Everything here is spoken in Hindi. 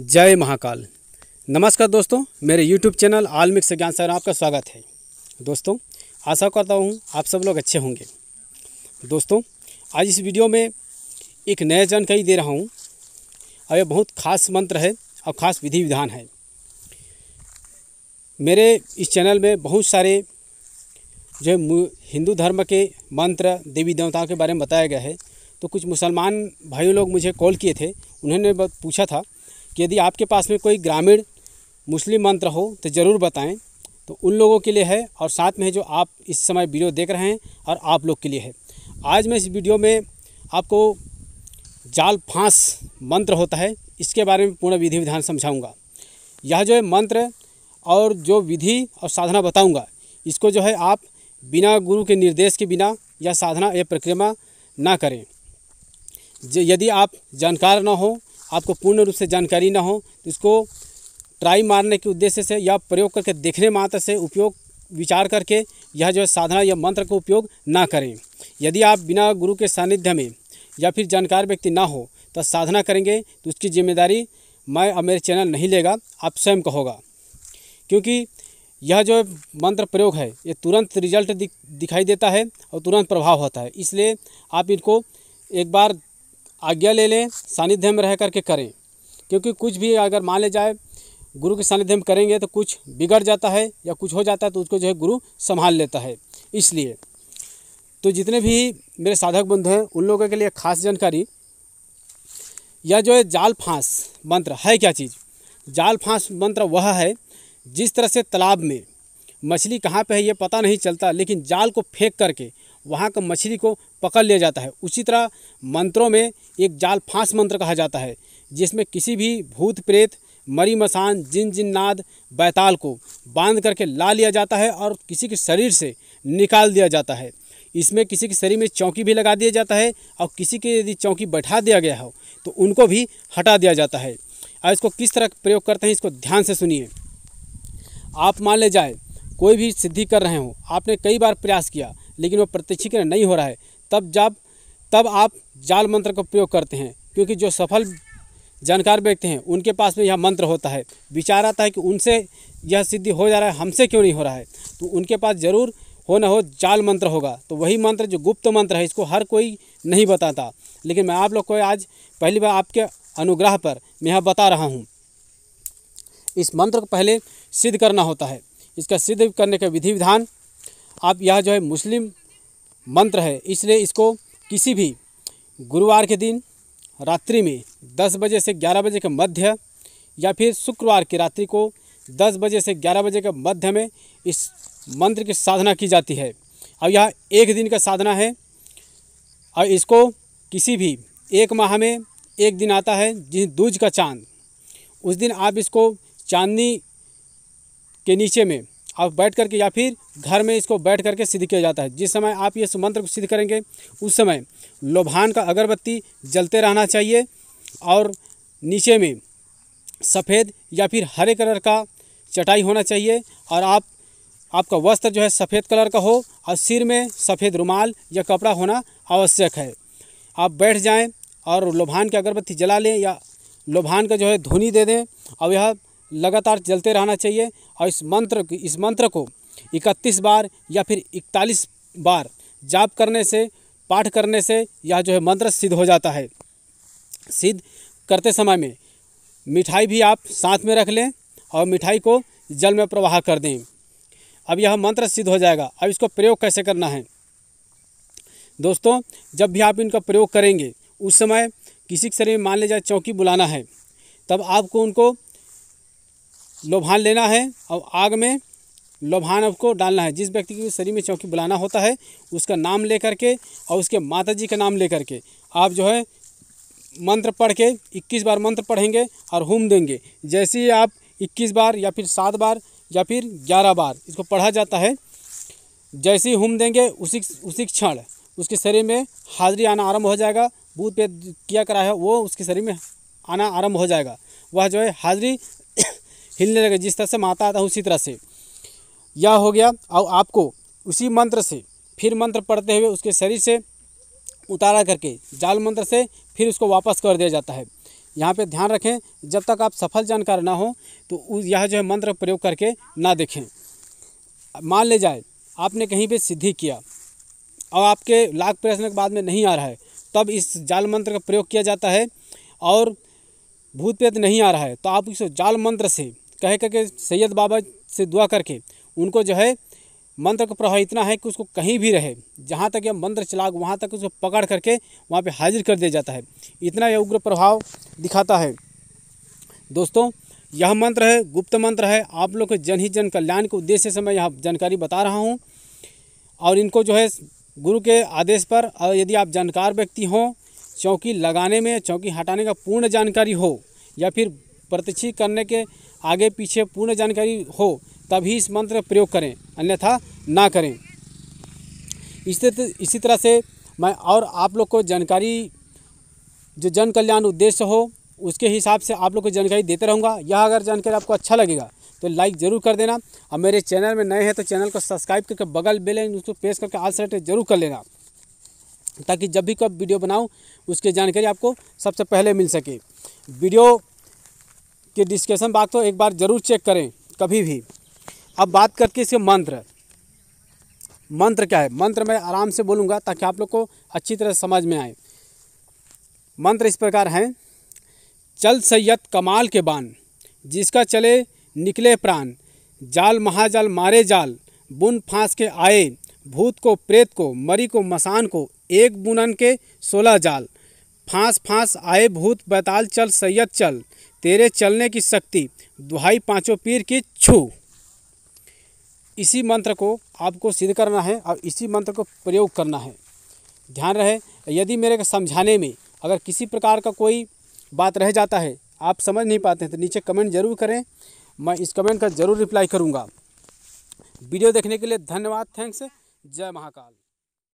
जय महाकाल नमस्कार दोस्तों मेरे यूट्यूब चैनल से ज्ञान सर आपका स्वागत है दोस्तों आशा करता हूँ आप सब लोग अच्छे होंगे दोस्तों आज इस वीडियो में एक नया जानकारी दे रहा हूँ और यह बहुत खास मंत्र है और ख़ास विधि विधान है मेरे इस चैनल में बहुत सारे जो है हिंदू धर्म के मंत्र देवी देवताओं के बारे में बताया गया है तो कुछ मुसलमान भाई लोग मुझे कॉल किए थे उन्होंने पूछा था यदि आपके पास में कोई ग्रामीण मुस्लिम मंत्र हो तो ज़रूर बताएं तो उन लोगों के लिए है और साथ में जो आप इस समय वीडियो देख रहे हैं और आप लोग के लिए है आज मैं इस वीडियो में आपको जाल फांस मंत्र होता है इसके बारे में पूर्ण विधि विधान समझाऊँगा यह जो है मंत्र और जो विधि और साधना बताऊँगा इसको जो है आप बिना गुरु के निर्देश के बिना यह साधना या प्रक्रिया ना करें यदि आप जानकार ना हो आपको पूर्ण रूप से जानकारी ना हो तो इसको ट्राई मारने के उद्देश्य से या प्रयोग करके देखने मात्र से उपयोग विचार करके यह जो है साधना या मंत्र का उपयोग ना करें यदि आप बिना गुरु के सानिध्य में या फिर जानकार व्यक्ति ना हो तो साधना करेंगे तो उसकी जिम्मेदारी मैं और मेरे चैनल नहीं लेगा आप स्वयं का होगा क्योंकि यह जो मंत्र प्रयोग है ये तुरंत रिजल्ट दिख, दिखाई देता है और तुरंत प्रभाव होता है इसलिए आप इनको एक बार आज्ञा ले लें सानिध्य में रह कर के करें क्योंकि कुछ भी अगर मान ले जाए गुरु के सानिध्य में करेंगे तो कुछ बिगड़ जाता है या कुछ हो जाता है तो उसको जो है गुरु संभाल लेता है इसलिए तो जितने भी मेरे साधक बंधु हैं उन लोगों के लिए खास जानकारी यह जो है जाल फांस मंत्र है क्या चीज़ जाल फांस मंत्र वह है जिस तरह से तालाब में मछली कहाँ पे है ये पता नहीं चलता लेकिन जाल को फेंक करके वहाँ का मछली को पकड़ लिया जाता है उसी तरह मंत्रों में एक जाल फांस मंत्र कहा जाता है जिसमें किसी भी भूत प्रेत मरी मसान जिन जिन नाद बैताल को बांध करके ला लिया जाता है और किसी के शरीर से निकाल दिया जाता है इसमें किसी के शरीर में चौकी भी लगा दिया जाता है और किसी के यदि चौकी बैठा दिया गया हो तो उनको भी हटा दिया जाता है और इसको किस तरह प्रयोग करते हैं इसको ध्यान से सुनिए आप मान ले जाए कोई भी सिद्धि कर रहे हो आपने कई बार प्रयास किया लेकिन वो प्रत्यक्षीकरण नहीं हो रहा है तब जब तब आप जाल मंत्र का प्रयोग करते हैं क्योंकि जो सफल जानकार व्यक्ति हैं उनके पास में यह मंत्र होता है विचार आता है कि उनसे यह सिद्धि हो जा रहा है हमसे क्यों नहीं हो रहा है तो उनके पास ज़रूर हो ना हो जाल मंत्र होगा तो वही मंत्र जो गुप्त मंत्र है इसको हर कोई नहीं बताता लेकिन मैं आप लोग को आज पहली बार आपके अनुग्रह पर मैं यहाँ बता रहा हूँ इस मंत्र को पहले सिद्ध करना होता है इसका सिद्ध करने का विधि विधान आप यह जो है मुस्लिम मंत्र है इसलिए इसको किसी भी गुरुवार के दिन रात्रि में 10 बजे से 11 बजे के मध्य या फिर शुक्रवार की रात्रि को 10 बजे से 11 बजे के मध्य में इस मंत्र की साधना की जाती है और यह एक दिन का साधना है और इसको किसी भी एक माह में एक दिन आता है जिस दूज का चांद उस दिन आप इसको चांदनी के नीचे में आप बैठ करके या फिर घर में इसको बैठ करके सिद्ध किया जाता है जिस समय आप ये मंत्र को सिद्ध करेंगे उस समय लोभान का अगरबत्ती जलते रहना चाहिए और नीचे में सफ़ेद या फिर हरे कलर का चटाई होना चाहिए और आप आपका वस्त्र जो है सफ़ेद कलर का हो और सिर में सफ़ेद रुमाल या कपड़ा होना आवश्यक है आप बैठ जाएं और लोभान की अगरबत्ती जला लें या लोभान का जो है धुनी दे दें और यह लगातार जलते रहना चाहिए और इस मंत्र इस मंत्र को इकतीस बार या फिर इकतालीस बार जाप करने से पाठ करने से यह जो है मंत्र सिद्ध हो जाता है सिद्ध करते समय में मिठाई भी आप साथ में रख लें और मिठाई को जल में प्रवाह कर दें अब यह मंत्र सिद्ध हो जाएगा अब इसको प्रयोग कैसे करना है दोस्तों जब भी आप इनका प्रयोग करेंगे उस समय किसी के शरीर में मान लिया जाए चौकी बुलाना है तब आपको उनको लोभान लेना है और आग में लोभान आपको डालना है जिस व्यक्ति को शरीर में चौकी बुलाना होता है उसका नाम ले करके और उसके माता जी का नाम ले करके आप जो है मंत्र पढ़ के इक्कीस बार मंत्र पढ़ेंगे और होम देंगे जैसे ही आप इक्कीस बार या फिर सात बार या फिर ग्यारह बार इसको पढ़ा जाता है जैसे ही होम देंगे उसी उसी क्षण उसके शरीर में हाजिरी आना आरंभ हो जाएगा भूत पे किया कराया है वो उसके शरीर में आना आरंभ हो जाएगा वह जो है हाजिरी हिलने लगे जिस तरह से माता आता है हूँ उसी तरह से यह हो गया और आपको उसी मंत्र से फिर मंत्र पढ़ते हुए उसके शरीर से उतारा करके जाल मंत्र से फिर उसको वापस कर दिया जाता है यहाँ पे ध्यान रखें जब तक आप सफल जानकार ना हो तो यह जो है मंत्र प्रयोग करके ना देखें मान ले जाए आपने कहीं पे सिद्धि किया और आपके लाख प्रयत्न के बाद में नहीं आ रहा है तब इस जाल मंत्र का प्रयोग किया जाता है और भूत प्रेत नहीं आ रहा है तो आप इस जाल मंत्र से कह करके सैयद बाबा से दुआ करके उनको जो है मंत्र का प्रभाव इतना है कि उसको कहीं भी रहे जहाँ तक ये मंत्र चला वहाँ तक उसको पकड़ करके वहाँ पे हाजिर कर दिया जाता है इतना यह उग्र प्रभाव दिखाता है दोस्तों यह मंत्र है गुप्त मंत्र है आप लोग के जन ही जन कल्याण के उद्देश्य से मैं यहाँ जानकारी बता रहा हूँ और इनको जो है गुरु के आदेश पर यदि आप जानकार व्यक्ति हों चौकी लगाने में चौकी हटाने का पूर्ण जानकारी हो या फिर प्रतीक्षी करने के आगे पीछे पूर्ण जानकारी हो तभी इस मंत्र प्रयोग करें अन्यथा ना करें इसी इसी तरह से मैं और आप लोग को जानकारी जो जन कल्याण उद्देश्य हो उसके हिसाब से आप लोग को जानकारी देते रहूँगा यह अगर जानकारी आपको अच्छा लगेगा तो लाइक ज़रूर कर देना और मेरे चैनल में नए हैं तो चैनल को सब्सक्राइब करके बगल बेल आइकन उसको प्रेस करके आल सेलेक्ट जरूर कर लेना ताकि जब भी कब वीडियो बनाऊँ उसकी जानकारी आपको सबसे पहले मिल सके वीडियो कि डिस्कशन बाग तो एक बार ज़रूर चेक करें कभी भी अब बात करके इसके मंत्र मंत्र क्या है मंत्र मैं आराम से बोलूँगा ताकि आप लोग को अच्छी तरह समझ में आए मंत्र इस प्रकार हैं चल सैयद कमाल के बान जिसका चले निकले प्राण जाल महाजाल मारे जाल बुन फांस के आए भूत को प्रेत को मरी को मसान को एक बुनन के सोलह जाल फांस फांस आए भूत बैताल चल सैयद चल तेरे चलने की शक्ति दुहाई पांचों पीर की छू इसी मंत्र को आपको सिद्ध करना है और इसी मंत्र को प्रयोग करना है ध्यान रहे यदि मेरे समझाने में अगर किसी प्रकार का कोई बात रह जाता है आप समझ नहीं पाते हैं तो नीचे कमेंट जरूर करें मैं इस कमेंट का ज़रूर रिप्लाई करूँगा वीडियो देखने के लिए धन्यवाद थैंक्स जय महाकाल